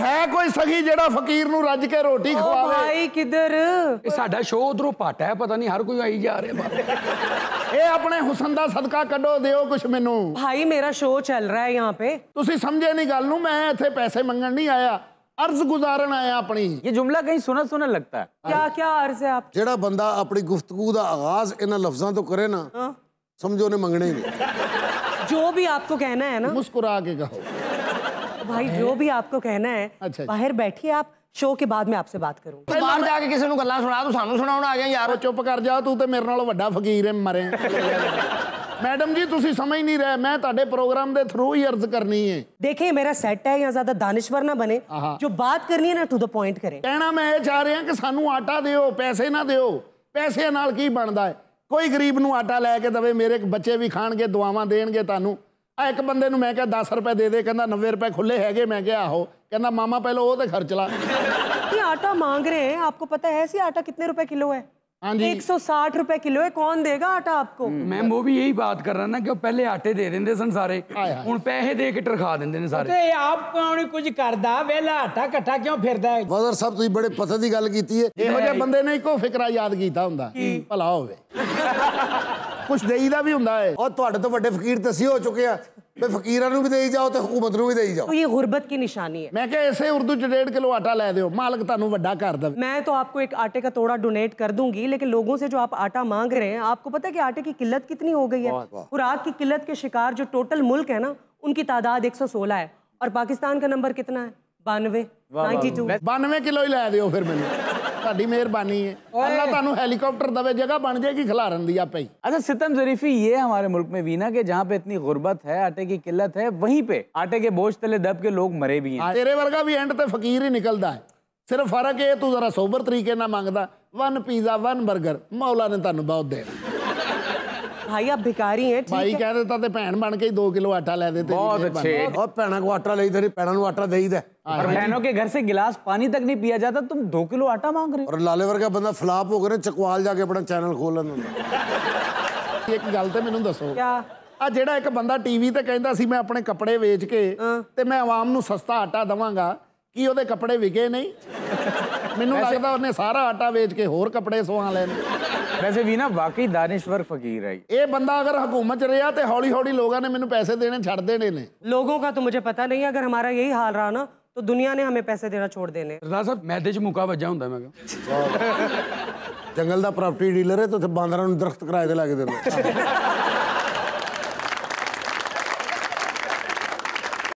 ਹੈ ਕੋਈ ਸਖੀ ਜਿਹੜਾ ਫਕੀਰ ਨੂੰ ਰੱਜ ਕੇ ਰੋਟੀ ਖਵਾਵੇ ਭਾਈ ਕਿੱਧਰ ਇਹ ਸਾਡਾ ਸ਼ੋਅ ਉਧਰੋਂ ਪਾਟਾ ਹੈ ਪਤਾ ਨਹੀਂ ਹਰ ਕੋਈ ਆਈ ਜਾ ਰਿਹਾ ਬਾਹਰ ਇਹ ਆਪਣੇ ਹੁਸਨ ਦਾ ਸਦਕਾ ਕੱਢੋ ਦਿਓ ਕੁਛ ਮੈਨੂੰ ਭਾਈ ਮੇਰਾ ਸ਼ੋਅ ਚੱਲ ਰਿਹਾ ਹੈ ਯਹਾਂ पे ਤੁਸੀਂ ਸਮਝੇ ਨਹੀਂ ਗੱਲ ਨੂੰ ਮੈਂ ਇੱਥੇ ਪੈਸੇ ਮੰਗਣ ਨਹੀਂ ਆਇਆ अर्ज गुजारण आया अपनी ये जुमला कहीं सुना सुना लगता है क्या क्या अर्ज है आप जेड़ा बंदा अपनी गुफ्तगु का आगाज इन लफ्जा तो करे ना समझो ने मंगने नहीं जो भी आपको कहना है ना मुस्कुरा के कहो भाई जो भी आपको कहना है अच्छा बाहर बैठिए आप ਸ਼ੋ ਕੇ ਬਾਅਦ ਮੈਂ ਆਪਸੇ ਬਾਤ ਕਰੂੰਗਾ ਪਰ ਬਾਹਰ ਜਾ ਕੇ ਕਿਸੇ ਨੂੰ ਗੱਲਾਂ ਸੁਣਾ ਤੂੰ ਸਾਨੂੰ ਸੁਣਾਉਣ ਆ ਗਿਆ ਯਾਰ ਚੁੱਪ ਕਰ ਜਾ ਤੂੰ ਤੇ ਮੇਰੇ ਨਾਲੋਂ ਵੱਡਾ ਫਕੀਰ ਹੈ ਮਰੇ ਮੈਡਮ ਜੀ ਤੁਸੀਂ ਸਮਝ ਨਹੀਂ ਰਹੇ ਮੈਂ ਤੁਹਾਡੇ ਪ੍ਰੋਗਰਾਮ ਦੇ ਥਰੂ ਹੀ ਅਰਜ਼ ਕਰਨੀ ਹੈ ਦੇਖੇ ਮੇਰਾ ਸੈਟ ਹੈ ਜਾਂ ਜ਼ਿਆਦਾ ਦਾਨਿਸ਼ਵਰ ਨਾ ਬਣੇ ਜੋ ਬਾਤ ਕਰਨੀ ਹੈ ਨਾ ਟੂ ਦ ਪੁਆਇੰਟ ਕਰੇ ਕਹਿਣਾ ਮੈਂ ਇਹ ਚਾਹ ਰਿਹਾ ਕਿ ਸਾਨੂੰ ਆਟਾ ਦਿਓ ਪੈਸੇ ਨਾ ਦਿਓ ਪੈਸੇ ਨਾਲ ਕੀ ਬਣਦਾ ਹੈ ਕੋਈ ਗਰੀਬ ਨੂੰ ਆਟਾ ਲੈ ਕੇ ਦਵੇ ਮੇਰੇ ਬੱਚੇ ਵੀ ਖਾਣਗੇ ਦੁਆਵਾਂ ਦੇਣਗੇ ਤੁਹਾਨੂੰ ਆ ਇੱਕ ਬੰਦੇ ਨੂੰ ਮੈਂ ਕਿਹਾ 10 ਰੁਪਏ ਦੇ ਦੇ ਕਹਿੰਦਾ 90 ਰੁਪਏ ਖੁੱਲੇ ਹੈਗੇ ਮੈਂ ਕਿਹਾ ਆਹੋ ਕਹਿੰਦਾ ਮਾਮਾ ਪਹਿਲਾਂ ਉਹ ਤੇ ਖਰਚ ਲਾ ये आटा मांग रहे हैं आपको पता है ऐसी आटा कितने रुपए किलो है हाँ जी 160 रुपए किलो है कौन देगा आटा आपको मैम वो भी ਬਾਤ ਕਰ ਰਹਾ ਨਾ ਕਿ कि पहले आटे दे देंगे सन सारे हूँ पैसे दे के टरखा देंगे ने सारे ਤੇ ਆਪ ਕੌਣ ਕੁਝ ਕਰਦਾ ਵੇਲਾ ਆਟਾ ਇਕੱਠਾ ਕਿਉਂ ਫਿਰਦਾ ਹੈ ਮਦਰ ਸਾਹਿਬ ਤੁਸੀਂ ਬੜੇ ਪਤਾ ਦੀ ਗੱਲ ਕੀਤੀ ਹੈ ਇਹੋ ਜਿਹੇ ਬੰਦੇ ਨੇ ਇੱਕੋ ਫਿਕਰਾ ਯਾਦ ਕੀਤਾ ਹੁੰਦਾ ਭਲਾ ਹੋਵੇ कुछ ਦੇਈਦਾ भी ਹੁੰਦਾ ਹੈ ਔਰ ਤੁਹਾਡੇ ਤੋਂ ਵੱਡੇ ਫਕੀਰ ਤੇ ਹੋ ਚੁੱਕੇ ਆ ਬਈ ਫਕੀਰਾਂ ਨੂੰ ਵੀ ਦੇਈ ਜਾਓ ਤੇ ਹਕੂਮਤ ਨੂੰ ਵੀ ਦੇਈ ਜਾਓ ਇਹ की निशानी है मैं क्या ऐसे उर्दू च डेढ़ किलो आटा ले दो मालिक ਤੁਹਾਨੂੰ ਵੱਡਾ ਕਰ ਦਵੇ मैं तो आपको एक आटे का तोड़ा डोनेट कर दूंगी लेकिन लोगों से जो आप आटा मांग रहे हैं आपको पता है कि आटे की किल्लत कितनी हो गई है खुराक की किल्लत के शिकार जो टोटल मुल्क है ना उनकी तादाद 116 है और पाकिस्तान का नंबर कितना है बानवे बानवे किलो ही ला दो फिर मैंने ਤੁਹਾਡੀ मेहरबानी है अल्लाह ਤੁਹਾਨੂੰ हेलीकॉप्टर दवे जगह बन जाएगी खिलारन दी आप ही अच्छा सितम जरीफी ये हमारे मुल्क में वीना के जहाँ पे इतनी गुर्बत है आटे की किल्लत है वहीं पे आटे के बोझ तले दब के लोग मरे भी हैं तेरे वर्गा भी एंड ते फकीर ही निकलता है ਸਿਰਫ ਫਰਕ ਇਹ ਤੂੰ ਜ਼ਰਾ ਸੋਬਰ ਤਰੀਕੇ ਨਾਲ ਮੰਗਦਾ ਵਨ ਪੀਜ਼ਾ ਵਨ 버ਗਰ ਮੌਲਾ ਨੇ ਤੁਹਾਨੂੰ ਬਹੁਤ ਦੇਣਾ ਭਾਈ ਆ ਭਿਕਾਰੀ ਹੈ ਠੀਕ ਭਾਈ ਕਹਿ ਦਿੱਤਾ ਤੇ ਭੈਣ ਬਣ ਕੇ 2 ਕਿਲੋ ਆਟਾ ਲੈ ਦੇ ਤੇ ਬਹੁਤ ਅੱਛੇ ਉਹ ਭੈਣਾ ਕੋ ਆਟਾ ਲਈ ਤੇਰੀ ਭੈਣਾ ਨੂੰ ਆਟਾ ਦੇਈਦਾ ਪਰ ਭੈਣੋ ਕੇ ਘਰ ਸੇ ਗਲਾਸ ਪਾਣੀ ਤੱਕ ਨਹੀਂ ਪੀਆ ਜਾਂਦਾ ਤੂੰ 2 ਕਿਲੋ ਆਟਾ ਮੰਗ ਰਹੇ ਔਰ ਲਾਲੇ ਵਰਗਾ ਬੰਦਾ ਫਲਾਪ ਹੋ फ्लाप ਚਕਵਾਲ ਜਾ ਕੇ ਆਪਣਾ ਚੈਨਲ चैनल खोल ਲੈਂਦਾ ਇੱਕ ਗੱਲ ਤੇ ਮੈਨੂੰ ਦੱਸੋ ਕੀ ਆ ਜਿਹੜਾ ਇੱਕ ਬੰਦਾ ਟੀਵੀ ਤੇ ਕਹਿੰਦਾ ਸੀ ਮੈਂ ਆਪਣੇ ਕੱਪੜੇ ਵੇਚ ਕੇ ਤੇ ਮੈਂ ਆਵਾਮ ਨੂੰ ਸਸਤਾ ਆਟਾ ਦਵਾਂਗਾ ਕੀ ਉਹਦੇ ਕੱਪੜੇ ਵਿਕੇ ਨਹੀਂ ਮੈਨੂੰ ਲੱਗਦਾ ਉਹਨੇ ਸਾਰਾ ਆਟਾ ਵੇਚ ਕੇ ਹੋਰ ਕੱਪੜੇ ਸਵਾ ਲੈਣੇ ਵੈਸੇ ਵੀ ਨਾ ਵਾਕਈ ਦਾਨਿਸ਼ਵਰ ਫਕੀਰ ਹੈ ਇਹ ਬੰਦਾ ਅਗਰ ਹਕੂਮਤ ਰਿਹਾ ਤੇ ਹੌਲੀ ਹੌਲੀ ਲੋਕਾਂ ਨੇ ਮੈਨੂੰ ਪੈਸੇ ਦੇਣੇ ਛੱਡ ਦੇਣੇ ਨੇ ਲੋਕਾਂ ਦਾ ਤਾਂ ਮੈਨੂੰ ਪਤਾ ਨਹੀਂ ਅਗਰ ਹਮਾਰਾ ਯਹੀ ਹਾਲ ਰਹਾ ਨਾ तो दुनिया ने हमें पैसे देना छोड़ देने सरदार साहब मैदे च मुका वजा ਹੁੰਦਾ ਮੈਂ ਕਹਿੰਦਾ ਜੰਗਲ ਦਾ ਪ੍ਰਾਪਰਟੀ ਡੀਲਰ ਹੈ ਤੇ ਬਾਂਦਰਾਂ ਨੂੰ ਦਰਖਤ ਕਿਰਾਏ ਤੇ ਲਾ ਕੇ ਦਿੰਦਾ